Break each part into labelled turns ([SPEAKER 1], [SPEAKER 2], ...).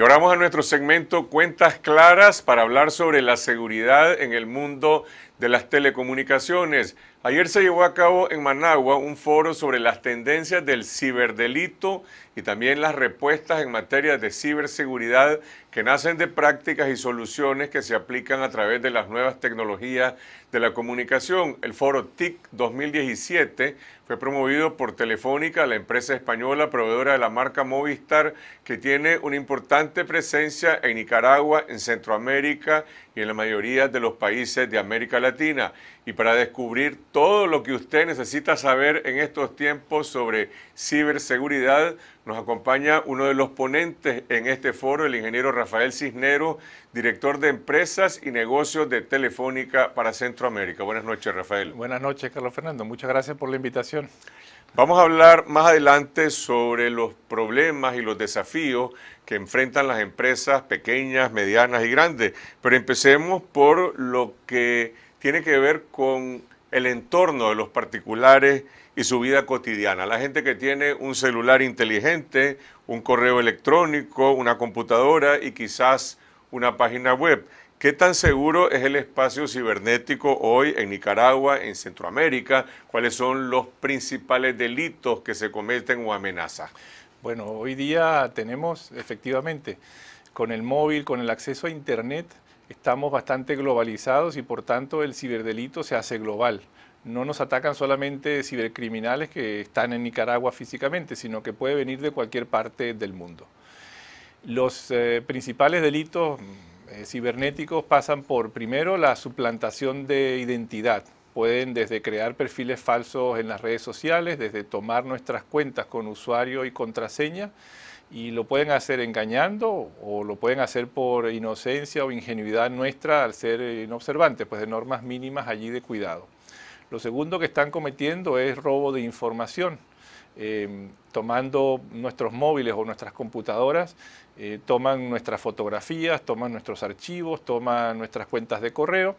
[SPEAKER 1] Y ahora vamos a nuestro segmento Cuentas Claras para hablar sobre la seguridad en el mundo de las telecomunicaciones. Ayer se llevó a cabo en Managua un foro sobre las tendencias del ciberdelito y también las respuestas en materia de ciberseguridad que nacen de prácticas y soluciones que se aplican a través de las nuevas tecnologías de la comunicación. El foro TIC 2017 fue promovido por Telefónica, la empresa española proveedora de la marca Movistar, que tiene una importante presencia en Nicaragua, en Centroamérica en la mayoría de los países de América Latina. Y para descubrir todo lo que usted necesita saber en estos tiempos sobre ciberseguridad, nos acompaña uno de los ponentes en este foro, el ingeniero Rafael Cisnero, director de Empresas y Negocios de Telefónica para Centroamérica. Buenas noches, Rafael.
[SPEAKER 2] Buenas noches, Carlos Fernando. Muchas gracias por la invitación.
[SPEAKER 1] Vamos a hablar más adelante sobre los problemas y los desafíos que enfrentan las empresas pequeñas, medianas y grandes. Pero empecemos por lo que tiene que ver con el entorno de los particulares y su vida cotidiana. La gente que tiene un celular inteligente, un correo electrónico, una computadora y quizás una página web. ¿Qué tan seguro es el espacio cibernético hoy en Nicaragua, en Centroamérica? ¿Cuáles son los principales delitos que se cometen o amenazas?
[SPEAKER 2] Bueno, hoy día tenemos efectivamente con el móvil, con el acceso a Internet, estamos bastante globalizados y por tanto el ciberdelito se hace global. No nos atacan solamente cibercriminales que están en Nicaragua físicamente, sino que puede venir de cualquier parte del mundo. Los eh, principales delitos mm, eh, cibernéticos pasan por, primero, la suplantación de identidad, Pueden desde crear perfiles falsos en las redes sociales, desde tomar nuestras cuentas con usuario y contraseña, y lo pueden hacer engañando o lo pueden hacer por inocencia o ingenuidad nuestra al ser inobservantes, pues de normas mínimas allí de cuidado. Lo segundo que están cometiendo es robo de información. Em, tomando nuestros móviles o nuestras computadoras, eh, toman nuestras fotografías, toman nuestros archivos, toman nuestras cuentas de correo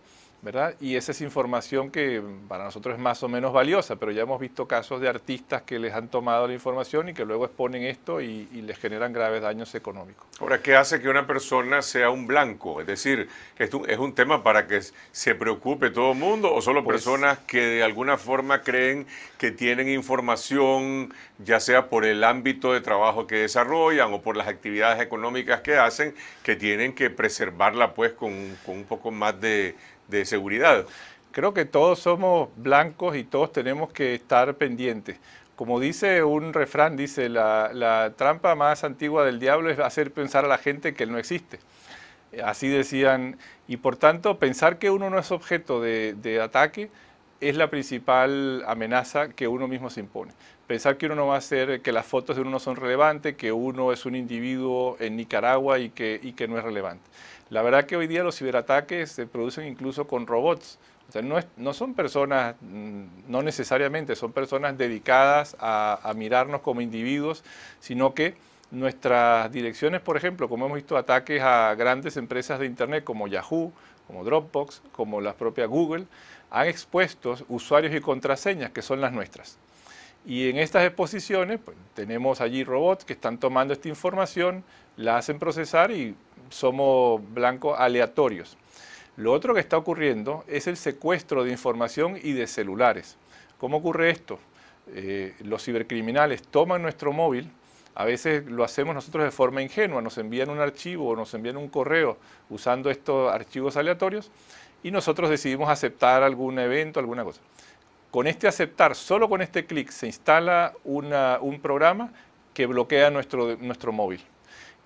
[SPEAKER 2] y esa es información que para nosotros es más o menos valiosa, pero ya hemos visto casos de artistas que les han tomado la información y que luego exponen esto y, les generan graves daños económicos.
[SPEAKER 1] Ahora, ¿qué hace que una persona sea un blanco? Es decir, ¿es un, es un tema para que se preocupe todo el mundo o solo pues personas que de alguna forma creen que tienen información, ya sea por el ámbito de trabajo que desarrollan o por las actividades económicas que hacen, que tienen que preservarla pues con un poco más de de seguridad. Creo que todos
[SPEAKER 2] somos blancos y todos tenemos que estar pendientes. Como dice un refrán, dice, la, trampa más antigua del diablo es hacer pensar a la gente que él no existe. Así decían, y por tanto pensar que uno no es objeto de, ataque es la principal amenaza que uno mismo se impone. Pensar que uno no va a ser, que las fotos de uno no son relevantes, que uno es un individuo en Nicaragua y que no es relevante. La verdad que hoy día los ciberataques se producen incluso con robots. O sea, no, son personas, mm, no necesariamente, son personas dedicadas a, mirarnos como individuos, sino que nuestras direcciones, por ejemplo, como hemos visto ataques a grandes empresas de Internet como Yahoo, como Dropbox, como las propias Google, han expuesto usuarios y contraseñas que son las nuestras. Y en estas exposiciones pues, tenemos allí robots que están tomando esta información, la hacen procesar y somos blancos aleatorios. Lo otro que está ocurriendo es el secuestro de información y de celulares. ¿Cómo ocurre esto? Eh, los cibercriminales toman nuestro móvil, a veces lo hacemos nosotros de forma ingenua, nos envían un archivo o nos envían un correo usando estos archivos aleatorios y nosotros decidimos aceptar algún evento, alguna cosa. Con este aceptar, solo con este clic, se instala un programa que bloquea nuestro móvil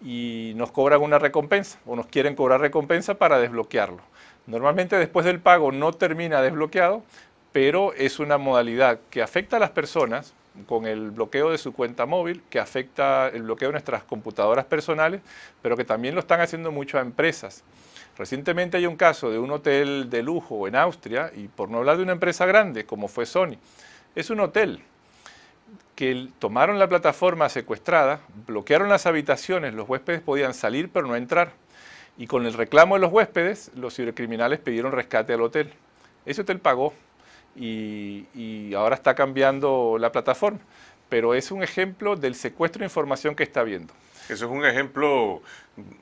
[SPEAKER 2] y nos cobran una recompensa o nos quieren cobrar recompensa para desbloquearlo. Normalmente después del pago no termina desbloqueado, pero es una modalidad que afecta a las personas con el bloqueo de su cuenta móvil, que afecta el bloqueo de nuestras computadoras personales, pero que también lo están haciendo muchas empresas. Recientemente hay un caso de un hotel de lujo en Austria, y por no hablar de una empresa grande como fue Sony, es un hotel que tomaron la plataforma secuestrada, bloquearon las habitaciones, los huéspedes podían salir pero no entrar. Y con el reclamo de los huéspedes, los cibercriminales pidieron rescate al hotel. Ese hotel pagó y, ahora está cambiando la plataforma. Pero es un ejemplo
[SPEAKER 1] del secuestro de información que está viendo Eso es un ejemplo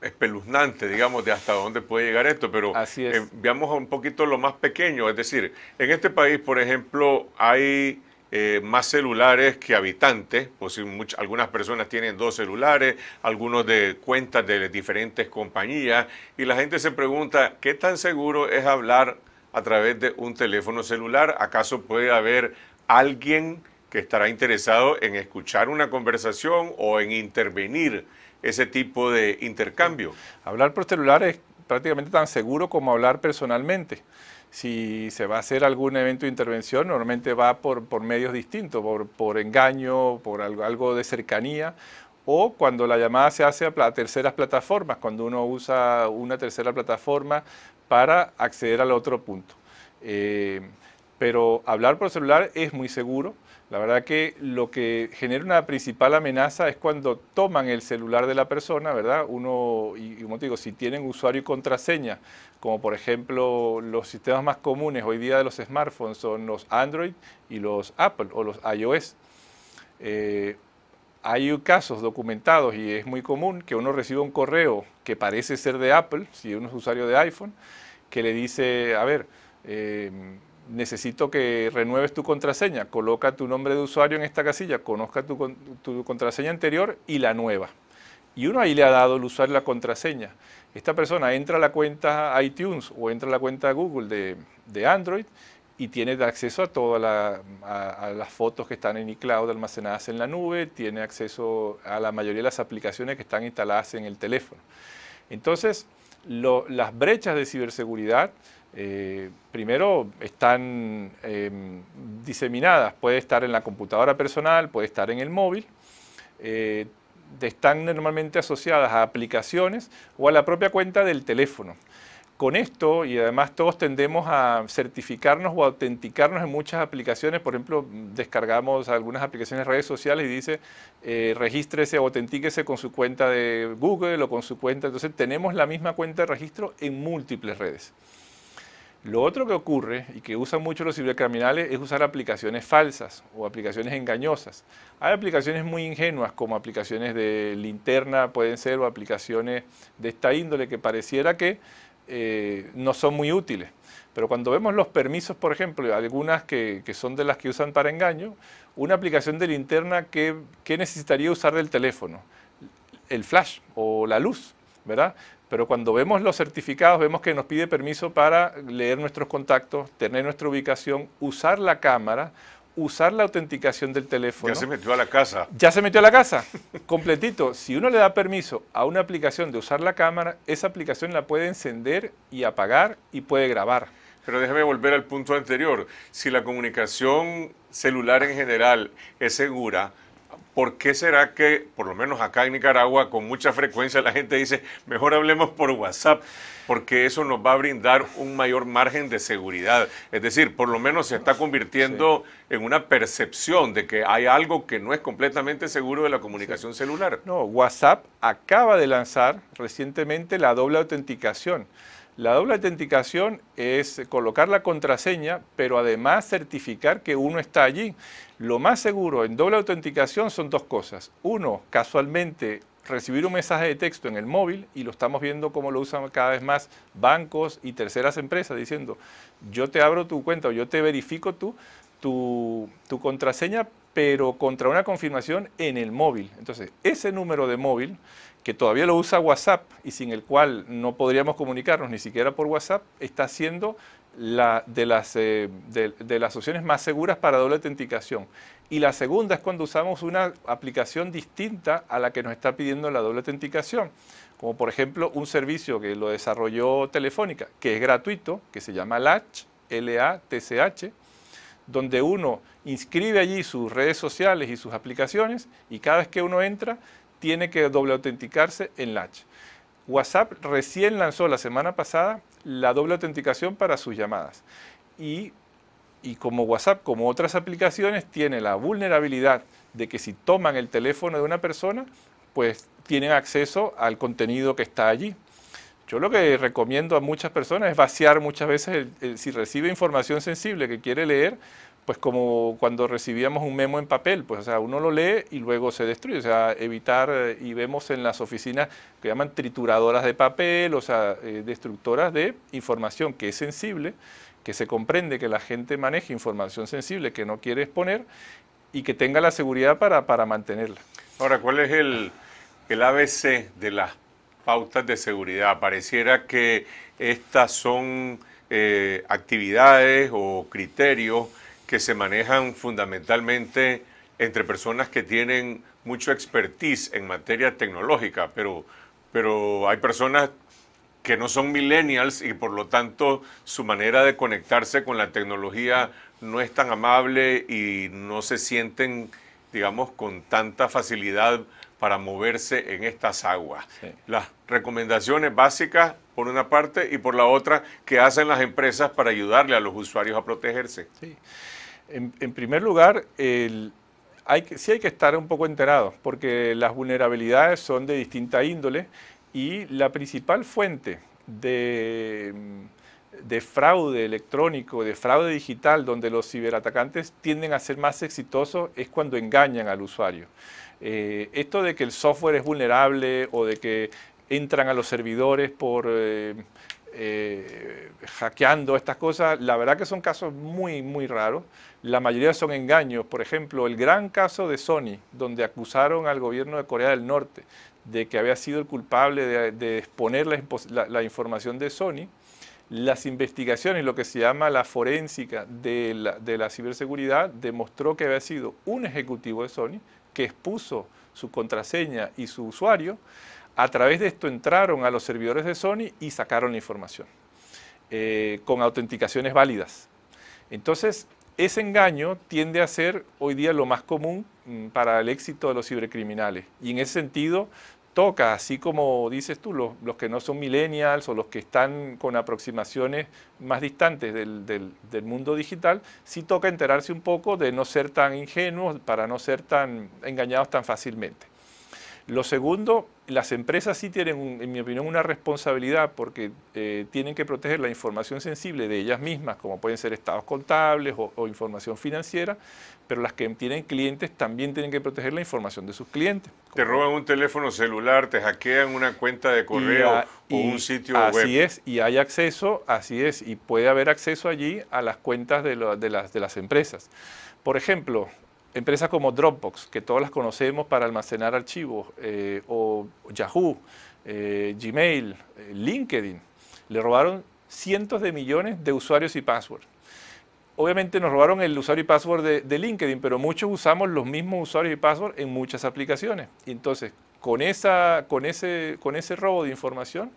[SPEAKER 1] espeluznante, digamos, de hasta dónde puede llegar esto, pero eh, veamos un poquito lo más pequeño. Es decir, en este país, por ejemplo, hay eh, más celulares que habitantes, pues algunas personas tienen dos celulares, algunos de cuentas de diferentes compañías, y la gente se pregunta, ¿qué tan seguro es hablar a través de un teléfono celular? ¿Acaso puede haber alguien que estará interesado en escuchar una conversación o en intervenir ese tipo de intercambio? Hablar por
[SPEAKER 2] celulares... es prácticamente tan seguro como hablar personalmente. Si se va a hacer algún evento de intervención, normalmente va por, medios distintos, por, engaño, por algo, de cercanía, o cuando la llamada se hace a, terceras plataformas, cuando uno usa una tercera plataforma para acceder al otro punto. Eh, pero hablar por celular es muy seguro, la verdad que lo que genera una principal amenaza es cuando toman el celular de la persona, ¿verdad? Uno, y como te digo, si tienen usuario y contraseña, como por ejemplo los sistemas más comunes hoy día de los smartphones son los Android y los Apple o los iOS. Eh, hay casos documentados y es muy común que uno reciba un correo que parece ser de Apple, si uno es usuario de iPhone, que le dice, a ver, eh, necesito que renueves tu contraseña, coloca tu nombre de usuario en esta casilla, conozca tu, contraseña anterior y la nueva. Y uno ahí le ha dado el usuario la contraseña. Esta persona entra a la cuenta iTunes o entra a la cuenta Google de, Android y tiene acceso a todas las fotos que están en iCloud almacenadas en la nube, tiene acceso a la mayoría de las aplicaciones que están instaladas en el teléfono. Entonces, las brechas de ciberseguridad eh, primero están em, diseminadas, puede estar en la computadora personal, puede estar en el móvil, eh, están normalmente asociadas a aplicaciones o a la propia cuenta del teléfono. Con esto, y además todos tendemos a certificarnos o autenticarnos en muchas aplicaciones, por ejemplo, descargamos algunas aplicaciones de redes sociales y dice, eh, regístrese o autentíquese con su cuenta de Google o con su cuenta, entonces tenemos la misma cuenta de registro en múltiples redes. Lo otro que ocurre y que usan mucho los cibercriminales es usar aplicaciones falsas o aplicaciones engañosas. Hay aplicaciones muy ingenuas como aplicaciones de linterna pueden ser o aplicaciones de esta índole que pareciera que eh, no son muy útiles. Pero cuando vemos los permisos, por ejemplo, algunas que, son de las que usan para engaño, una aplicación de linterna que, que necesitaría usar del teléfono, el flash o la luz ¿verdad? Pero cuando vemos los certificados, vemos que nos pide permiso para leer nuestros contactos, tener nuestra ubicación, usar la cámara, usar la autenticación del teléfono. Ya se metió a la casa. Ya se metió a la casa, completito. Si uno le da permiso a una aplicación de usar la cámara, esa aplicación
[SPEAKER 1] la puede encender y apagar y puede grabar. Pero déjame volver al punto anterior. Si la comunicación celular en general es segura, ¿Por qué será que, por lo menos acá en Nicaragua, con mucha frecuencia la gente dice, mejor hablemos por WhatsApp, porque eso nos va a brindar un mayor margen de seguridad? Es decir, por lo menos se está convirtiendo en una percepción de que hay algo que no es completamente seguro de la comunicación celular. No, WhatsApp acaba de lanzar recientemente la doble
[SPEAKER 2] autenticación. La doble autenticación es colocar la contraseña, pero además certificar que uno está allí. Lo más seguro en doble autenticación son dos cosas. Uno, casualmente recibir un mensaje de texto en el móvil y lo estamos viendo como lo usan cada vez más bancos y terceras empresas diciendo, yo te abro tu cuenta o yo te verifico tu, tu, contraseña, pero contra una confirmación en el móvil. Entonces, ese número de móvil que todavía lo usa WhatsApp y sin el cual no podríamos comunicarnos ni siquiera por WhatsApp, está siendo eh, de, las, opciones más seguras para doble autenticación. Y la segunda es cuando usamos una aplicación distinta a la que nos está pidiendo la doble autenticación, como por ejemplo un servicio que lo desarrolló Telefónica, que es gratuito, que se llama LATCH, l a donde uno inscribe allí sus redes sociales y sus aplicaciones y cada vez que uno entra tiene que doble autenticarse en Latch. WhatsApp recién lanzó la semana pasada la doble autenticación para sus llamadas. Y, como WhatsApp, como otras aplicaciones, tiene la vulnerabilidad de que si toman el teléfono de una persona, pues tienen acceso al contenido que está allí. Yo lo que recomiendo a muchas personas es vaciar muchas veces, si recibe información sensible que quiere leer, pues como cuando recibíamos un memo en papel, pues o sea, uno lo lee y luego se destruye, o sea, evitar, eh, y vemos en las oficinas que llaman trituradoras de papel, o sea, eh, destructoras de información que es sensible, que se comprende que la gente maneja información sensible que no quiere exponer y que tenga la seguridad para, mantenerla.
[SPEAKER 1] Ahora, ¿cuál es el, ABC de las pautas de seguridad? Pareciera que estas son eh, actividades o criterios que se manejan fundamentalmente entre personas que tienen mucho expertise en materia tecnológica, pero, pero hay personas que no son millennials y por lo tanto su manera de conectarse con la tecnología no es tan amable y no se sienten, digamos, con tanta facilidad para moverse en estas aguas. Las recomendaciones básicas por una parte y por la otra que hacen las empresas para ayudarle a los usuarios a protegerse. En, primer lugar, hay sí hay que estar un poco enterado,
[SPEAKER 2] porque las vulnerabilidades son de distinta índole y la principal fuente de, fraude electrónico, de fraude digital, donde los ciberatacantes tienden a ser más exitosos, es cuando engañan al usuario. Eh, esto de que el software es vulnerable o de que entran a los servidores por... Eh, eh, hackeando estas cosas, la verdad que son casos muy, muy raros. La mayoría son engaños. Por ejemplo, el gran caso de Sony, donde acusaron al gobierno de Corea del Norte de que había sido el culpable de, exponer la, información de Sony. Las investigaciones, lo que se llama la forénsica de la ciberseguridad, demostró que había sido un ejecutivo de Sony que expuso su contraseña y su usuario a través de esto entraron a los servidores de Sony y sacaron la información eh, con autenticaciones válidas. Entonces, ese engaño tiende a ser hoy día lo más común mm, para el éxito de los cibercriminales. Y en ese sentido, toca, así como dices tú, los, que no son millennials o los que están con aproximaciones más distantes del, del, mundo digital, sí toca enterarse un poco de no ser tan ingenuos para no ser tan engañados tan fácilmente. Lo segundo, las empresas sí tienen, en mi opinión, una responsabilidad porque eh, tienen que proteger la información sensible de ellas mismas, como pueden ser estados contables o, información financiera, pero las que tienen clientes también tienen que proteger la información de sus clientes.
[SPEAKER 1] Te roban un teléfono celular, te hackean una cuenta de correo o un sitio web. Así es,
[SPEAKER 2] y hay acceso, así es, y puede haber acceso
[SPEAKER 1] allí a las cuentas de las
[SPEAKER 2] empresas. Por ejemplo, empresas como Dropbox, que todas las conocemos para almacenar archivos, eh, o Yahoo, eh, Gmail, eh, LinkedIn, le robaron cientos de millones de usuarios y passwords. Obviamente nos robaron el usuario y password de, LinkedIn, pero muchos usamos los mismos usuarios y password en muchas aplicaciones. entonces, con, esa, con, ese, con ese robo de información,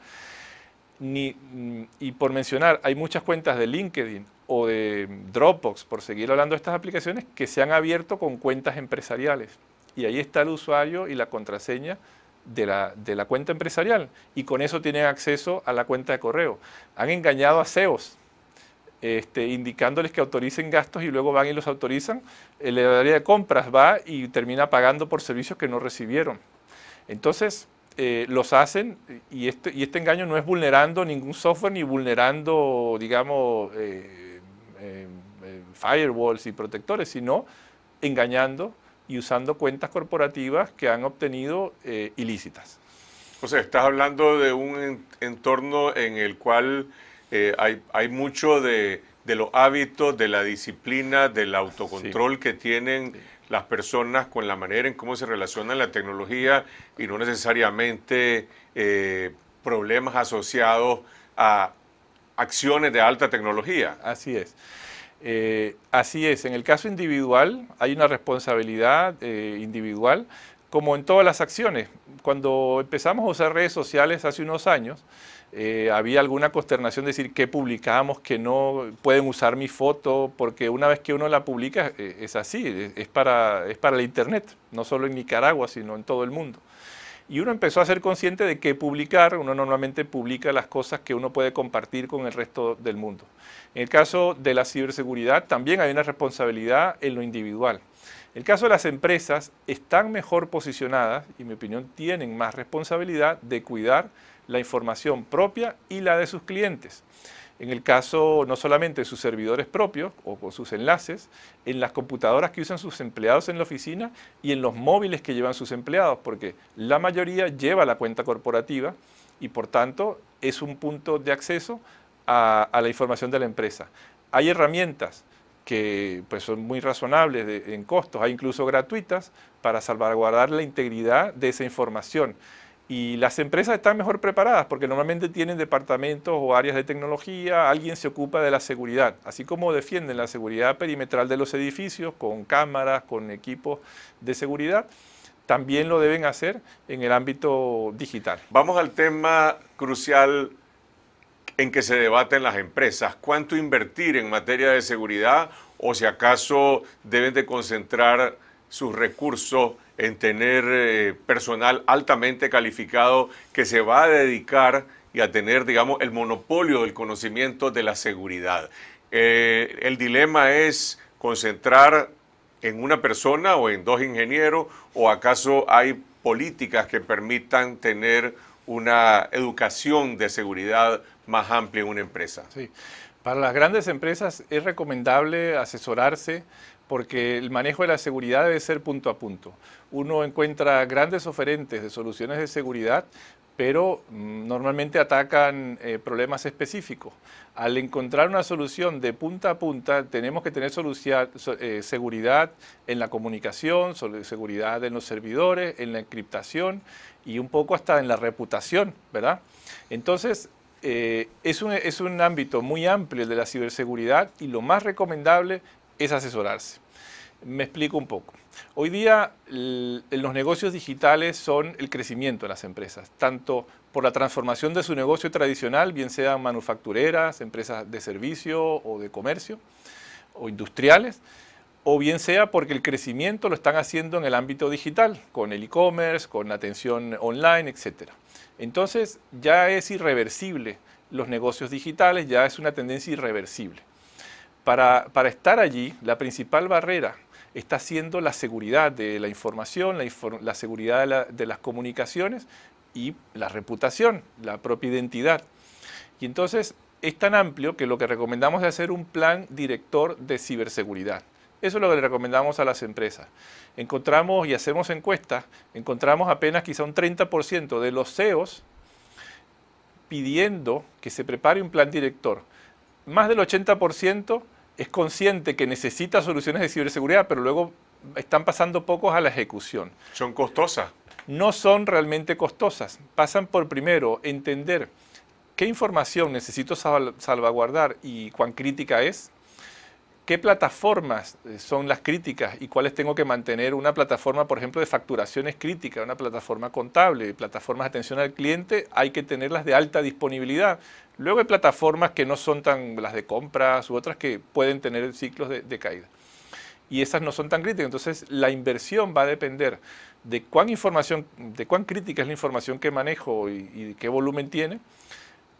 [SPEAKER 2] mm, y por mencionar, hay muchas cuentas de LinkedIn o de Dropbox, por seguir hablando de estas aplicaciones, que se han abierto con cuentas empresariales. Y ahí está el usuario y la contraseña de la, cuenta empresarial. Y con eso tienen acceso a la cuenta de correo. Han engañado a CEOs. Este, indicándoles que autoricen gastos y luego van y los autorizan, el área de compras va y termina pagando por servicios que no recibieron. Entonces, eh, los hacen y este, y este engaño no es vulnerando ningún software ni vulnerando, digamos, eh, firewalls y protectores, sino engañando y usando cuentas corporativas que han
[SPEAKER 1] obtenido eh, ilícitas. O sea, estás hablando de un entorno en el cual eh, hay, mucho de, los hábitos, de la disciplina, del autocontrol que tienen las personas con la manera en cómo se relacionan la tecnología y no necesariamente eh, problemas asociados a acciones de alta tecnología. Así es. Eh,
[SPEAKER 2] así es, en el caso individual hay una responsabilidad eh, individual, como en todas las acciones. Cuando empezamos a usar redes sociales hace unos años, eh, había alguna consternación de decir que publicamos, que no pueden usar mi foto, porque una vez que uno la publica es así, es para, es para el Internet, no solo en Nicaragua, sino en todo el mundo. Y uno empezó a ser consciente de que publicar, uno normalmente publica las cosas que uno puede compartir con el resto del mundo. En el caso de la ciberseguridad también hay una responsabilidad en lo individual. En el caso de las empresas están mejor posicionadas y en mi opinión tienen más responsabilidad de cuidar la información propia y la de sus clientes en el caso no solamente de sus servidores propios o con sus enlaces, en las computadoras que usan sus empleados en la oficina y en los móviles que llevan sus empleados, porque la mayoría lleva la cuenta corporativa y por tanto es un punto de acceso a, la información de la empresa. Hay herramientas que pues, son muy razonables en costos, hay incluso gratuitas para salvaguardar la integridad de esa información. Y las empresas están mejor preparadas porque normalmente tienen departamentos o áreas de tecnología, alguien se ocupa de la seguridad, así como defienden la seguridad perimetral de los edificios con cámaras, con equipos de seguridad, también lo deben hacer en el
[SPEAKER 1] ámbito digital. Vamos al tema crucial en que se debaten las empresas, cuánto invertir en materia de seguridad o si acaso deben de concentrar sus recursos en tener eh, personal altamente calificado que se va a dedicar y a tener, digamos, el monopolio del conocimiento de la seguridad. Eh, el dilema es concentrar en una persona o en dos ingenieros o acaso hay políticas que permitan tener una educación de seguridad más amplia en una empresa. Sí.
[SPEAKER 2] Para las grandes empresas es recomendable asesorarse porque el manejo de la seguridad debe ser punto a punto. Uno encuentra grandes oferentes de soluciones de seguridad, pero mm, normalmente atacan eh, problemas específicos. Al encontrar una solución de punta a punta, tenemos que tener eh, seguridad en la comunicación, seguridad en los servidores, en la encriptación y un poco hasta en la reputación, ¿verdad? Entonces, eh, es, un, es un ámbito muy amplio el de la ciberseguridad y lo más recomendable es asesorarse. Me explico un poco. Hoy día los negocios digitales son el crecimiento de las empresas, tanto por la transformación de su negocio tradicional, bien sean manufactureras, empresas de servicio o de comercio o industriales, o bien sea porque el crecimiento lo están haciendo en el ámbito digital, con el e-commerce, con atención online, etc. Entonces ya es irreversible los negocios digitales, ya es una tendencia irreversible para, estar allí, la principal barrera está siendo la seguridad de la información, la, seguridad de, de las comunicaciones y la reputación, la propia identidad. Y entonces es tan amplio que lo que recomendamos es hacer un plan director de ciberseguridad. Eso es lo que le recomendamos a las empresas. Encontramos y hacemos encuestas, encontramos apenas quizá un 30% de los CEOs pidiendo que se prepare un plan director. Más del 80% es consciente que necesita soluciones de ciberseguridad, pero luego están pasando pocos a la ejecución. ¿Son costosas? No son realmente costosas. Pasan por primero entender qué información necesito salvaguardar y cuán crítica es, ¿Qué plataformas eh, son las críticas y cuáles tengo que mantener? Una plataforma, por ejemplo, de facturaciones críticas, crítica, una plataforma contable, plataformas de atención al cliente, hay que tenerlas de alta disponibilidad. Luego hay plataformas que no son tan las de compras u otras que pueden tener ciclos de, caída. Y esas no son tan críticas. Entonces, la inversión va a depender de cuán información, de cuán crítica es la información que manejo y, y qué volumen tiene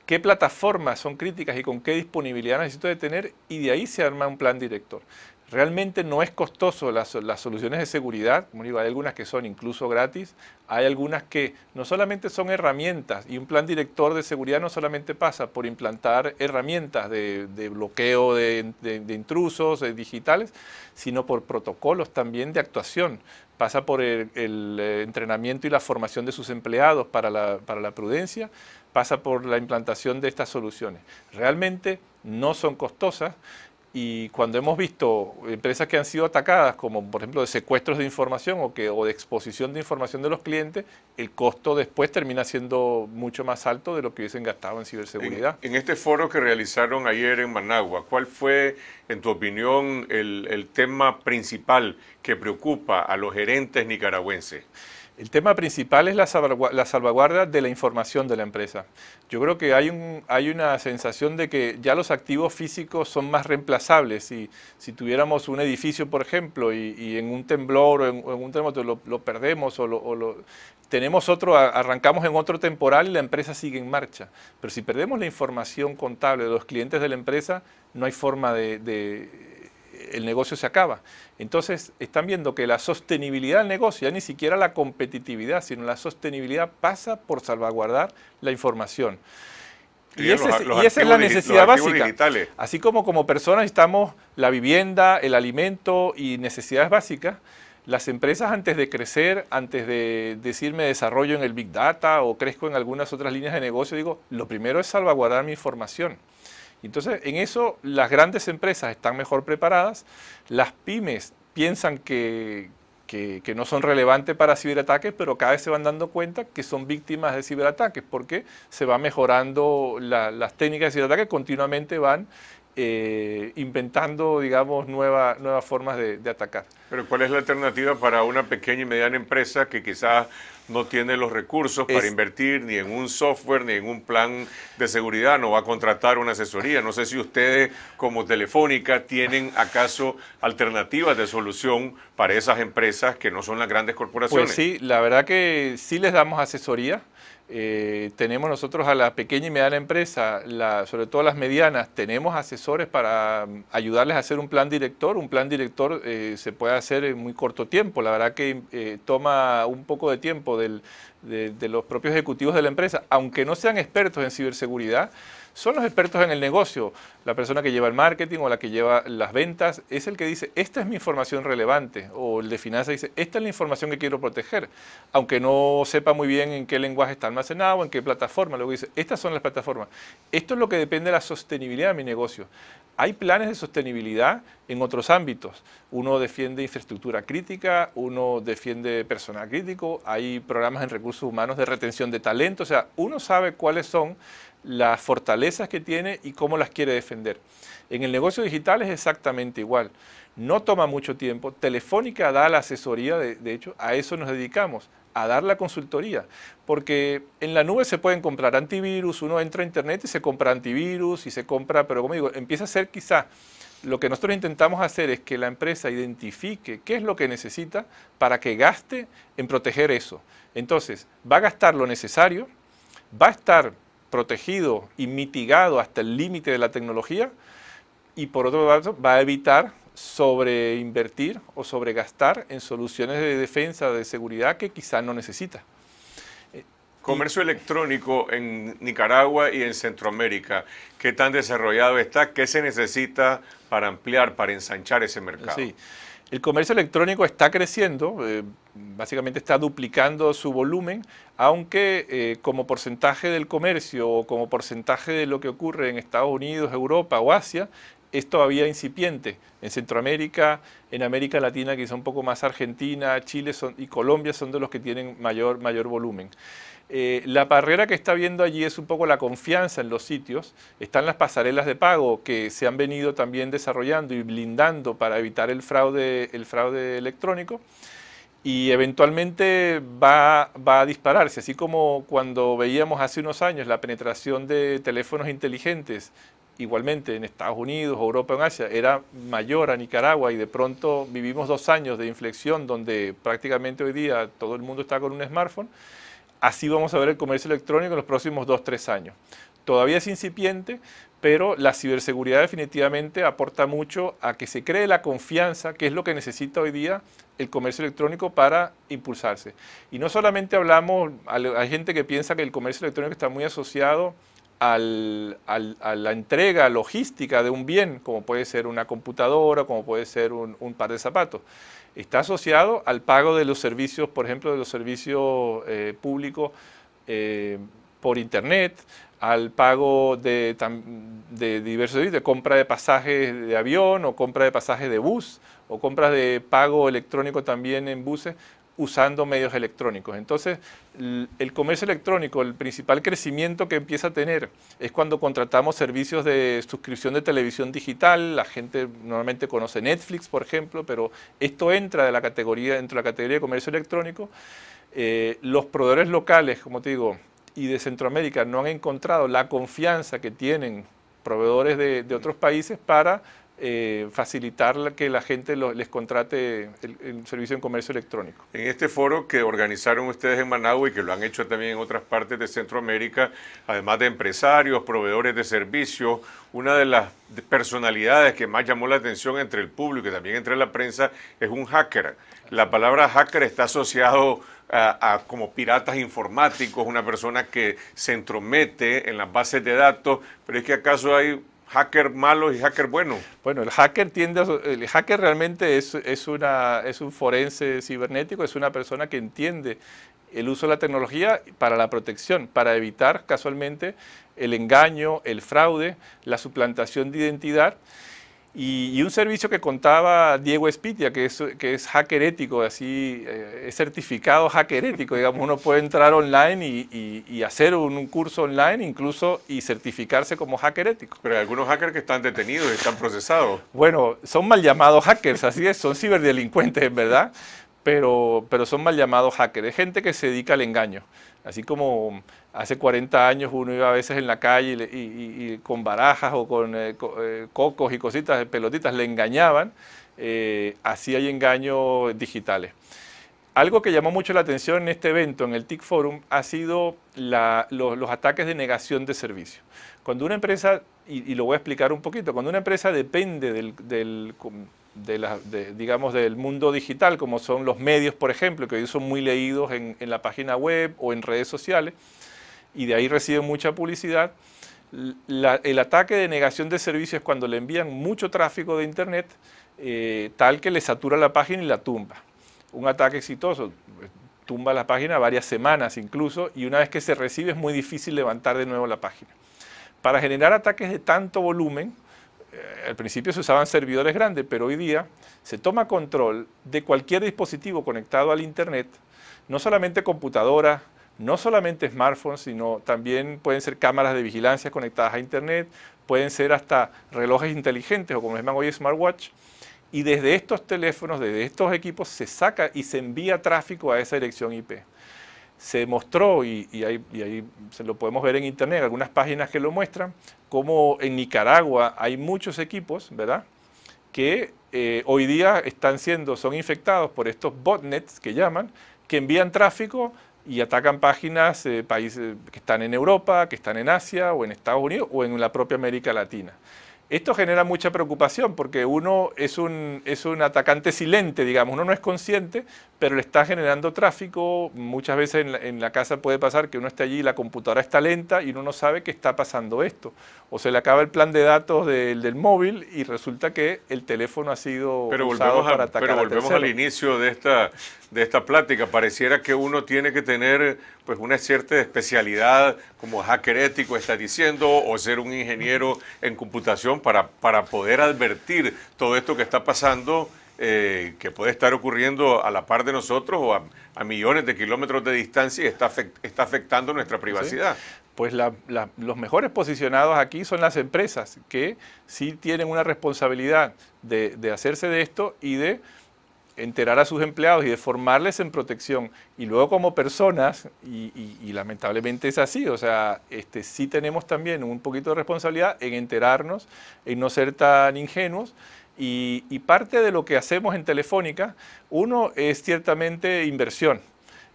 [SPEAKER 2] qué plataformas son críticas y con qué disponibilidad necesito de tener y de ahí se arma un plan director. Realmente no es costoso las, las, soluciones de seguridad, como digo, hay algunas que son incluso gratis, hay algunas que no solamente son herramientas, y un plan director de seguridad no solamente pasa por implantar herramientas de, bloqueo de, intrusos eh, digitales, sino por protocolos también de actuación pasa por el, el, eh, entrenamiento y la formación de sus empleados para la, para la prudencia, pasa por la implantación de estas soluciones. Realmente no son costosas y cuando hemos visto empresas que han sido atacadas, como por ejemplo de secuestros de información o, que, o de exposición de información de los clientes, el
[SPEAKER 1] costo después termina
[SPEAKER 2] siendo mucho más alto de lo que hubiesen gastado en ciberseguridad.
[SPEAKER 1] En, este foro que realizaron ayer en Managua, ¿cuál fue, en tu opinión, el tema principal que preocupa a los gerentes nicaragüenses? El
[SPEAKER 2] tema principal es la salvaguarda de la información de la empresa. Yo creo que hay, una sensación de que ya los activos físicos son más reemplazables. si tuviéramos un edificio, por ejemplo, y, en un temblor o en, un terremoto lo, perdemos o lo, tenemos otro, arrancamos en otro temporal y la empresa sigue en marcha. Pero si perdemos la información contable de los clientes de la empresa, no hay forma de el negocio se acaba. Entonces están viendo que la sostenibilidad del negocio, ya ni siquiera la competitividad, sino la sostenibilidad pasa por salvaguardar la información.
[SPEAKER 1] Y, esa es la necesidad básica.
[SPEAKER 2] Así como como personas estamos la vivienda, el alimento y necesidades básicas, las empresas antes de crecer, antes de decirme desarrollo en el Big Data o crezco en algunas otras líneas de negocio, digo, lo primero es salvaguardar mi información. Entonces, en eso las grandes empresas están mejor preparadas, las pymes piensan que, no son relevantes para ciberataques, pero cada vez se van dando cuenta que son víctimas de ciberataques, porque se van mejorando las técnicas de ciberataques, continuamente van eh, inventando, digamos, nuevas formas de, de, atacar.
[SPEAKER 1] Pero ¿cuál es la alternativa para una pequeña y mediana empresa que quizás no tiene los recursos para invertir ni en un software ni en un plan de seguridad, no va a contratar una asesoría. No sé si ustedes como Telefónica tienen acaso alternativas de solución para esas empresas que no son las grandes pues corporaciones. Pues sí,
[SPEAKER 2] la verdad que sí les damos asesoría. Eh, tenemos nosotros a la pequeña y mediana empresa, sobre todo las medianas, tenemos asesores para mm, ayudarles a hacer un plan director. Un plan director eh, se puede hacer en muy corto tiempo. La verdad que eh, toma un poco de tiempo de los propios ejecutivos de la empresa, aunque no sean expertos en ciberseguridad son los expertos en el negocio, la persona que lleva el marketing o la que lleva las ventas, es el que dice, esta es mi información relevante, o el de finanzas dice, esta es la información que quiero proteger, aunque no sepa muy bien en qué lenguaje está almacenado, en qué plataforma, luego dice, estas son las plataformas, esto es lo que depende de la sostenibilidad de mi negocio. Hay planes de sostenibilidad en otros ámbitos. Uno defiende infraestructura crítica, uno defiende personal crítico, hay programas en recursos humanos de retención de talento, o sea, uno sabe cuáles son las fortalezas que tiene y cómo las quiere defender. En el negocio digital es exactamente igual. No toma mucho tiempo. Telefónica da la asesoría, de, hecho, a eso nos dedicamos, a dar la consultoría. Porque en la nube se pueden comprar antivirus, uno entra a internet y se compra antivirus y se compra, pero como digo, empieza a ser quizá, lo que nosotros intentamos hacer es que la empresa identifique qué es lo que necesita para que gaste en proteger eso. Entonces, va a gastar lo necesario, va a estar protegido y mitigado hasta el límite de la tecnología y por otro lado va a evitar sobreinvertir o sobregastar en soluciones de defensa, de seguridad que quizá no necesita.
[SPEAKER 1] Eh, Comercio electrónico en Nicaragua y en Centroamérica, ¿qué tan desarrollado está? ¿Qué se necesita para ampliar, para ensanchar ese mercado? El comercio electrónico está creciendo, eh, básicamente está duplicando
[SPEAKER 2] su volumen, aunque eh, como porcentaje del comercio o como porcentaje de lo que ocurre en Estados Unidos, Europa o Asia, es todavía incipiente. En Centroamérica, en América Latina, quizá un poco más Argentina, Chile son, y Colombia son de los que tienen mayor, mayor volumen. Eh, la barrera que está viendo allí es un poco la confianza en los sitios. Están las pasarelas de pago que se han venido también desarrollando y blindando para evitar el fraude, electrónico. Y eventualmente va, a dispararse, así como cuando veíamos hace unos años la penetración de teléfonos inteligentes, igualmente en Estados Unidos, Europa, o Asia, era mayor a Nicaragua y de pronto vivimos dos años de inflexión donde prácticamente hoy día todo el mundo está con un smartphone así vamos a ver el comercio electrónico en los próximos dos, tres años. Todavía es incipiente, pero la ciberseguridad definitivamente aporta mucho a que se cree la confianza, que es lo que necesita hoy día el comercio electrónico para impulsarse. Y no solamente hablamos, hay gente que piensa que el comercio electrónico está muy asociado al, a la entrega logística de un bien, como puede ser una computadora, como puede ser un, par de zapatos. Está asociado al pago de los servicios, por ejemplo, de los servicios eh, públicos eh, por Internet, al pago de, de diversos servicios, de compra de pasajes de avión o compra de pasajes de bus o compras de pago electrónico también en buses usando medios electrónicos. Entonces, el comercio electrónico, el principal crecimiento que empieza a tener es cuando contratamos servicios de suscripción de televisión digital. La gente normalmente conoce Netflix, por ejemplo, pero esto entra de la categoría, dentro de la categoría de comercio electrónico. Eh, los proveedores locales, como te digo, y de Centroamérica no han encontrado la confianza que tienen proveedores de otros países para eh, facilitar que la gente les contrate el, servicio en comercio electrónico.
[SPEAKER 1] En este foro que organizaron ustedes en Managua y que lo han hecho también en otras partes de Centroamérica, además de empresarios, proveedores de servicios, una de las personalidades que más llamó la atención entre el público y también entre la prensa es un hacker. La palabra hacker está asociado a, como piratas informáticos, una persona que se entromete en las bases de datos, pero es que acaso hay hacker malo y hacker bueno. Bueno, el hacker el hacker
[SPEAKER 2] realmente es, una, es un forense cibernético, es una persona que entiende el uso de la tecnología para la protección, para evitar casualmente el engaño, el fraude, la suplantación de identidad y, un servicio que contaba Diego Espitia, que es, que es hacker ético, así, eh, es certificado hacker ético, digamos, uno puede entrar online y, hacer un, curso online incluso y certificarse como hacker ético. Pero hay algunos hackers que están detenidos, están procesados. Bueno, son mal llamados hackers, así es, son ciberdelincuentes, en verdad, pero, son mal llamados hackers, es gente que se dedica al engaño. Así como hace 40 años uno iba a veces en la calle y, con barajas o con eh, eh, cocos y cositas, pelotitas, le engañaban, eh, así hay engaños digitales. Algo que llamó mucho la atención en este evento, en el TIC Forum, ha sido los, ataques de negación de servicio. Cuando una empresa, y, lo voy a explicar un poquito, cuando una empresa depende del digamos, del mundo digital, como son los medios, por ejemplo, que hoy son muy leídos en, la página web o en redes sociales, y de ahí reciben mucha publicidad, el ataque de negación de servicios cuando le envían mucho tráfico de Internet, eh, tal que le satura la página y la tumba. Un ataque exitoso pues, tumba la página varias semanas incluso, y una vez que se recibe es muy difícil levantar de nuevo la página. Para generar ataques de tanto volumen, al principio se usaban servidores grandes, pero hoy día se toma control de cualquier dispositivo conectado al Internet, no solamente computadoras, no solamente smartphones, sino también pueden ser cámaras de vigilancia conectadas a Internet, pueden ser hasta relojes inteligentes o como les llaman hoy smartwatch. Y desde estos teléfonos, desde estos equipos, se saca y se envía tráfico a esa dirección IP. Se mostró, y, y ahí se lo podemos ver en Internet, algunas páginas que lo muestran, como en Nicaragua hay muchos equipos, ¿verdad? Que eh, hoy día están siendo, son infectados por estos botnets que llaman, que envían tráfico y atacan páginas, eh, países que están en Europa, que están en Asia o en Estados Unidos o en la propia América Latina. Esto genera mucha preocupación porque uno es un, es un atacante silente, digamos, uno no es consciente, pero le está generando tráfico. Muchas veces en la, casa puede pasar que uno esté allí y la computadora está lenta y uno no sabe qué está pasando esto. O se le acaba el plan de datos del, móvil y resulta que el teléfono ha sido pero usado a, para atacar Pero volvemos al
[SPEAKER 1] inicio de esta, de esta plática. Pareciera que uno tiene que tener pues una cierta especialidad como hacker ético, está diciendo, o ser un ingeniero en computación para, para poder advertir todo esto que está pasando, eh, que puede estar ocurriendo a la par de nosotros o a, millones de kilómetros de distancia y está, está afectando nuestra privacidad.
[SPEAKER 2] Pues los mejores posicionados aquí son las empresas que sí tienen una responsabilidad de hacerse de esto y de enterar a sus empleados y de formarles en protección y luego como personas, y, lamentablemente es así, o sea, este, sí tenemos también un poquito de responsabilidad en enterarnos, en no ser tan ingenuos. Y, parte de lo que hacemos en Telefónica, uno es ciertamente inversión.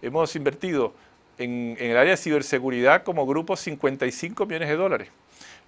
[SPEAKER 2] Hemos invertido en, en el área de ciberseguridad como grupo 55 millones de dólares.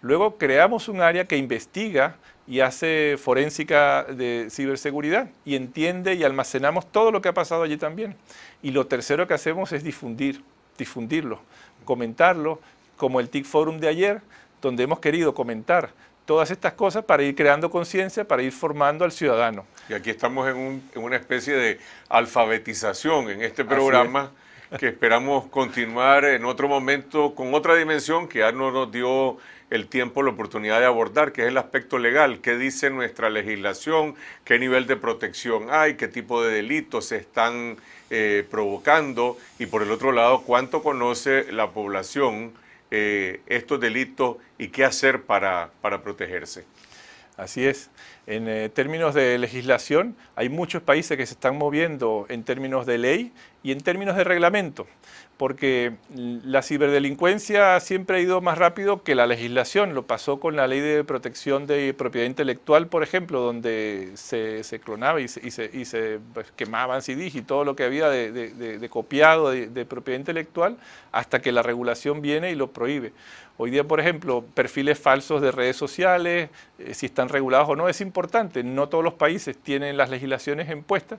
[SPEAKER 2] Luego creamos un área que investiga y hace forénsica de ciberseguridad y entiende y almacenamos todo lo que ha pasado allí también. Y lo tercero que hacemos es difundir, difundirlo, comentarlo, como el TIC Forum de ayer, donde hemos querido comentar todas estas cosas para ir creando conciencia, para ir formando al ciudadano. Y aquí
[SPEAKER 1] estamos en, una especie de alfabetización en este programa que esperamos continuar en otro momento con otra dimensión que ya no nos dio el tiempo, la oportunidad de abordar, que es el aspecto legal, qué dice nuestra legislación, qué nivel de protección hay, qué tipo de delitos se están eh, provocando y por el otro lado, cuánto conoce la población eh, estos delitos y qué hacer para protegerse. Así es. En eh, términos de legislación,
[SPEAKER 2] hay muchos países que se están moviendo en términos de ley y en términos de reglamento, porque la ciberdelincuencia siempre ha ido más rápido que la legislación. Lo pasó con la ley de protección de propiedad intelectual, por ejemplo, donde se, clonaba y se, y se, y pues, quemaban CDs y todo lo que había de copiado de propiedad intelectual, hasta que la regulación viene y lo prohíbe. Hoy día, por ejemplo, perfiles falsos de redes sociales, eh, si están regulados o no, es importante. No todos los países tienen las legislaciones en puesta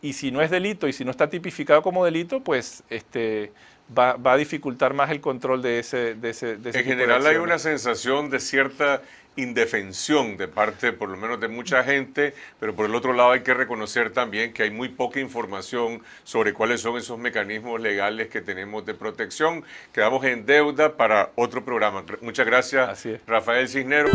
[SPEAKER 2] y si no es delito y si no está tipificado como delito, pues este, va, a dificultar más el control de ese, de ese, En general hay una
[SPEAKER 1] sensación de cierta indefensión de parte, por lo menos, de mucha gente, pero por el otro lado hay que reconocer también que hay muy poca información sobre cuáles son esos mecanismos legales que tenemos de protección. Quedamos en deuda para otro programa. Muchas gracias, Rafael Cisneros.